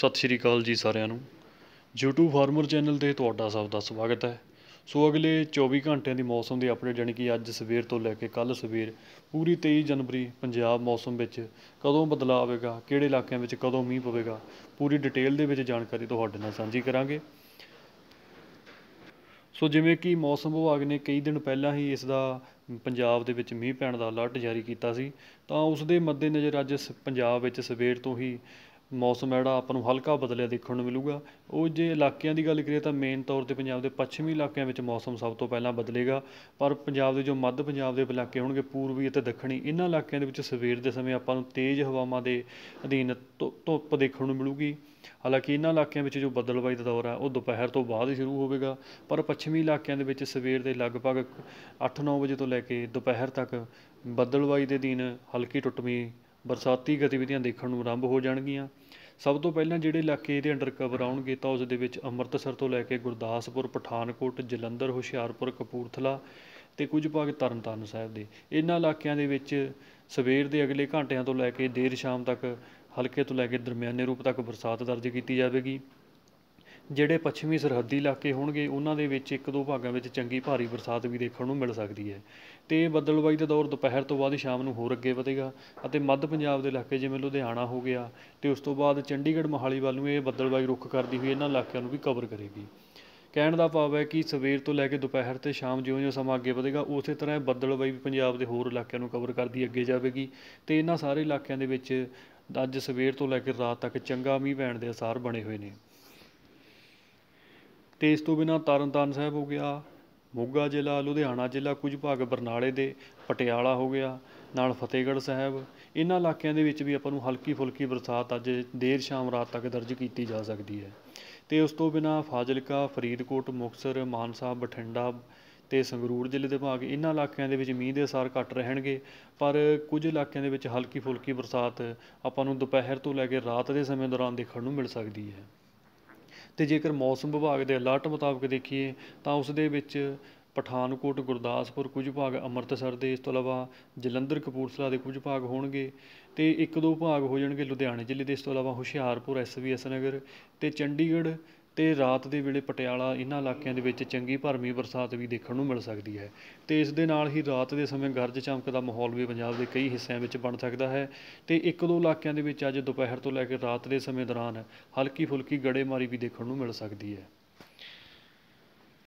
ਸਤਿ ਸ਼੍ਰੀ ਅਕਾਲ ਜੀ ਸਾਰਿਆਂ ਨੂੰ YouTube ਫਾਰਮਰ ਚੈਨਲ ਤੇ ਤੁਹਾਡਾ ਸਭ ਦਾ ਸਵਾਗਤ ਹੈ ਸੋ ਅਗਲੇ 24 ਘੰਟਿਆਂ ਦੀ ਮੌਸਮ ਦੀ ਅਪਡੇਟ ਜਾਨੀ ਕਿ ਅੱਜ ਸਵੇਰ ਤੋਂ ਲੈ ਕੇ ਕੱਲ ਸਵੇਰ ਪੂਰੀ 23 ਜਨਵਰੀ ਪੰਜਾਬ ਮੌਸਮ ਵਿੱਚ ਕਦੋਂ ਬਦਲਾਅ ਆਵੇਗਾ ਕਿਹੜੇ ਇਲਾਕਿਆਂ ਵਿੱਚ ਕਦੋਂ ਮੀਂਹ ਪਵੇਗਾ ਪੂਰੀ ਡਿਟੇਲ ਦੇ ਵਿੱਚ ਜਾਣਕਾਰੀ ਤੁਹਾਡੇ ਨਾਲ ਸਾਂਝੀ ਕਰਾਂਗੇ ਸੋ ਜਿਵੇਂ ਕਿ ਮੌਸਮ ਵਿਭਾਗ ਨੇ ਕਈ ਦਿਨ ਪਹਿਲਾਂ ਹੀ ਇਸ ਦਾ ਪੰਜਾਬ ਦੇ ਵਿੱਚ ਮੀਂਹ ਪੈਣ ਦਾ ਅਲਰਟ ਜਾਰੀ ਕੀਤਾ ਸੀ ਤਾਂ ਉਸ ਦੇ ਮੱਦੇਨਜ਼ਰ ਅੱਜ ਪੰਜਾਬ ਵਿੱਚ ਸਵੇਰ ਤੋਂ ਹੀ ਮੌਸਮ ਜਿਹੜਾ ਆਪਾਂ ਨੂੰ ਹਲਕਾ ਬਦਲਿਆ ਦੇਖਣ ਨੂੰ ਮਿਲੂਗਾ ਉਹ ਜੇ ਇਲਾਕਿਆਂ ਦੀ ਗੱਲ ਕਰੀਏ ਤਾਂ ਮੇਨ ਤੌਰ ਤੇ ਪੰਜਾਬ ਦੇ ਪੱਛਮੀ ਇਲਾਕਿਆਂ ਵਿੱਚ ਮੌਸਮ ਸਭ ਤੋਂ ਪਹਿਲਾਂ ਬਦਲੇਗਾ ਪਰ ਪੰਜਾਬ ਦੇ ਜੋ ਮੱਧ ਪੰਜਾਬ ਦੇ ਇਲਾਕੇ ਹੋਣਗੇ ਪੂਰਬੀ ਅਤੇ ਦੱਖਣੀ ਇਹਨਾਂ ਇਲਾਕਿਆਂ ਦੇ ਵਿੱਚ ਸਵੇਰ ਦੇ ਸਮੇਂ ਆਪਾਂ ਨੂੰ ਤੇਜ਼ ਹਵਾਵਾਂ ਦੇ ਅਧੀਨ ਧੁੱਪ ਦੇਖਣ ਨੂੰ ਮਿਲੂਗੀ ਹਾਲਾਂਕਿ ਇਹਨਾਂ ਇਲਾਕਿਆਂ ਵਿੱਚ ਜੋ ਬੱਦਲਬਾਈ ਦਾ ਦੌਰ ਹੈ ਉਹ ਦੁਪਹਿਰ ਤੋਂ ਬਾਅਦ ਹੀ ਸ਼ੁਰੂ ਹੋਵੇਗਾ ਪਰ ਪੱਛਮੀ ਇਲਾਕਿਆਂ ਦੇ ਵਿੱਚ ਸਵੇਰ ਦੇ ਲਗਭਗ 8-9 ਵਜੇ ਤੋਂ ਲੈ ਕੇ ਦੁਪਹਿਰ ਤੱਕ ਬੱਦਲਬਾਈ ਦੇ ਦਿਨ ਹਲਕੀ ਟੁੱਟਵੀਂ ਬਰਸਾਤੀ ਗਤੀਵਿਧੀਆਂ ਦੇਖਣ ਨੂੰ ਆਰੰਭ ਹੋ ਜਾਣਗੀਆਂ ਸਭ ਤੋਂ ਪਹਿਲਾਂ ਜਿਹੜੇ ਇਲਾਕੇ ਇਹਦੇ ਅੰਡਰ ਕਵਰ ਆਉਣਗੇ ਤਾਂ ਉਸ ਦੇ ਵਿੱਚ ਅੰਮ੍ਰਿਤਸਰ ਤੋਂ ਲੈ ਕੇ ਗੁਰਦਾਸਪੁਰ ਪਠਾਨਕੋਟ ਜਲੰਧਰ ਹੁਸ਼ਿਆਰਪੁਰ ਕਪੂਰਥਲਾ ਤੇ ਕੁਝ ਭਾਗ ਤਰਨਤਾਰਨ ਸਾਹਿਬ ਦੇ ਇਹਨਾਂ ਇਲਾਕਿਆਂ ਦੇ ਵਿੱਚ ਸਵੇਰ ਦੇ ਅਗਲੇ ਘੰਟਿਆਂ ਤੋਂ ਲੈ ਕੇ ਦੇਰ ਸ਼ਾਮ ਤੱਕ ਹਲਕੇ ਤੋਂ ਲੈ ਕੇ ਦਰਮਿਆਨੇ ਰੂਪ ਤੱਕ ਬਰਸਾਤ ਦਰਜ ਕੀਤੀ ਜਾਵੇਗੀ ਜਿਹੜੇ ਪੱਛਮੀ ਸਰਹੱਦੀ ਇਲਾਕੇ ਹੋਣਗੇ ਉਹਨਾਂ ਦੇ ਵਿੱਚ ਇੱਕ ਦੋ ਭਾਗਾਂ ਵਿੱਚ ਚੰਗੀ ਭਾਰੀ ਬਰਸਾਤ ਵੀ ਦੇਖਣ ਨੂੰ ਮਿਲ ਸਕਦੀ ਹੈ ਅਤੇ ਬੱਦਲਬਾਈ ਦਾ ਦੌਰ ਦੁਪਹਿਰ ਤੋਂ ਬਾਅਦ ਸ਼ਾਮ ਨੂੰ ਹੋਰ ਅੱਗੇ ਵਧੇਗਾ ਅਤੇ ਮੱਧ ਪੰਜਾਬ ਦੇ ਇਲਾਕੇ ਜਿਵੇਂ ਲੁਧਿਆਣਾ ਹੋ ਗਿਆ ਅਤੇ ਉਸ ਤੋਂ ਬਾਅਦ ਚੰਡੀਗੜ੍ਹ ਮੋਹਾਲੀ ਵੱਲ ਨੂੰ ਇਹ ਬੱਦਲਬਾਈ ਰੁੱਖ ਕਰਦੀ ਹੋਈ ਇਹਨਾਂ ਇਲਾਕਿਆਂ ਨੂੰ ਵੀ ਕਵਰ ਕਰੇਗੀ ਕਹਿਣ ਦਾ ਭਾਵ ਹੈ ਕਿ ਸਵੇਰ ਤੋਂ ਲੈ ਕੇ ਦੁਪਹਿਰ ਤੇ ਸ਼ਾਮ ਜਿਉਂ-ਜਿਉਂ ਸਮਾਂ ਅੱਗੇ ਵਧੇਗਾ ਉਸੇ ਤਰ੍ਹਾਂ ਬੱਦਲਬਾਈ ਵੀ ਪੰਜਾਬ ਦੇ ਹੋਰ ਇਲਾਕਿਆਂ ਨੂੰ ਕਵਰ ਕਰਦੀ ਅੱਗੇ ਜਾਵੇਗੀ ਤੇ ਇਹਨਾਂ ਸਾਰੇ ਇਲਾਕਿਆਂ ਦੇ ਵਿੱਚ ਅੱਜ ਸਵੇਰ ਤੋਂ ਲੈ ਕੇ ਰਾਤ ਤੱਕ ਚੰਗਾ ਮੀਂਹ ਪੈਣ ਦੇ ਆਸਾਰ ਬਣੇ ਹੋਏ ਨੇ ਅਤੇ ਇਸ ਤੋਂ ਬਿਨਾਂ ਤਰਨ ਤਾਰਨ ਸਾਹਿਬ ਹੋ ਗਿਆ ਮੋਗਾ ਜ਼ਿਲ੍ਹਾ ਲੁਧਿਆਣਾ ਜ਼ਿਲ੍ਹਾ ਕੁਝ ਭਾਗ ਬਰਨਾਲੇ ਦੇ ਪਟਿਆਲਾ ਹੋ ਗਿਆ ਨਾਲ ਫਤਿਹਗੜ੍ਹ ਸਾਹਿਬ ਇਹਨਾਂ ਇਲਾਕਿਆਂ ਦੇ ਵਿੱਚ ਵੀ ਆਪਾਂ ਨੂੰ ਹਲਕੀ ਫੁਲਕੀ ਬਰਸਾਤ ਅੱਜ ਦੇਰ ਸ਼ਾਮ ਰਾਤ ਤੱਕ ਦਰਜ ਕੀਤੀ ਜਾ ਸਕਦੀ ਹੈ ਅਤੇ ਉਸ ਤੋਂ ਬਿਨਾਂ ਫਾਜ਼ਿਲਕਾ ਫਰੀਦਕੋਟ ਮੁਕਤਸਰ ਮਾਨਸਾ ਬਠਿੰਡਾ ਅਤੇ ਸੰਗਰੂਰ ਜ਼ਿਲ੍ਹੇ ਦੇ ਭਾਗ ਇਹਨਾਂ ਇਲਾਕਿਆਂ ਦੇ ਵਿੱਚ ਮੀਂਹ ਦੇ ਅਸਰ ਘੱਟ ਰਹਿਣਗੇ ਪਰ ਕੁਝ ਇਲਾਕਿਆਂ ਦੇ ਵਿੱਚ ਹਲਕੀ ਫੁਲਕੀ ਬਰਸਾਤ ਆਪਾਂ ਨੂੰ ਦੁਪਹਿਰ ਤੋਂ ਲੈ ਕੇ ਰਾਤ ਦੇ ਸਮੇਂ ਦੌਰਾਨ ਦੇਖਣ ਨੂੰ ਮਿਲ ਸਕਦੀ ਹੈ ਅਤੇ ਜੇਕਰ ਮੌਸਮ ਵਿਭਾਗ ਦੇ ਅਲਰਟ ਮੁਤਾਬਕ ਦੇਖੀਏ ਤਾਂ ਉਸ ਦੇ ਵਿੱਚ ਪਠਾਨਕੋਟ ਗੁਰਦਾਸਪੁਰ ਕੁਝ ਭਾਗ ਅੰਮ੍ਰਿਤਸਰ ਦੇ ਇਸ ਤੋਂ ਇਲਾਵਾ ਜਲੰਧਰ ਕਪੂਰਥਲਾ ਦੇ ਕੁਝ ਭਾਗ ਹੋਣਗੇ ਅਤੇ ਇੱਕ ਦੋ ਭਾਗ ਹੋ ਜਾਣਗੇ ਲੁਧਿਆਣੇ ਜ਼ਿਲ੍ਹੇ ਦੇ ਇਸ ਤੋਂ ਇਲਾਵਾ ਹੁਸ਼ਿਆਰਪੁਰ ਐਸਵੀਐਸ ਨਗਰ ਅਤੇ ਚੰਡੀਗੜ੍ਹ ਅਤੇ ਰਾਤ ਦੇ ਵੇਲੇ ਪਟਿਆਲਾ ਇਹਨਾਂ ਇਲਾਕਿਆਂ ਦੇ ਵਿੱਚ ਚੰਗੀ ਭਰਮੀ ਬਰਸਾਤ ਵੀ ਦੇਖਣ ਨੂੰ ਮਿਲ ਸਕਦੀ ਹੈ ਅਤੇ ਇਸ ਦੇ ਨਾਲ ਹੀ ਰਾਤ ਦੇ ਸਮੇਂ ਗਰਜ ਚਮਕ ਦਾ ਮਾਹੌਲ ਵੀ ਪੰਜਾਬ ਦੇ ਕਈ ਹਿੱਸਿਆਂ ਵਿੱਚ ਬਣ ਸਕਦਾ ਹੈ ਤੇ ਇੱਕ ਦੋ ਇਲਾਕਿਆਂ ਦੇ ਵਿੱਚ ਅੱਜ ਦੁਪਹਿਰ ਤੋਂ ਲੈ ਕੇ ਰਾਤ ਦੇ ਸਮੇਂ ਦੌਰਾਨ ਹਲਕੀ ਫੁਲਕੀ ਗੜੇਮਾਰੀ ਵੀ ਦੇਖਣ ਨੂੰ ਮਿਲ ਸਕਦੀ ਹੈ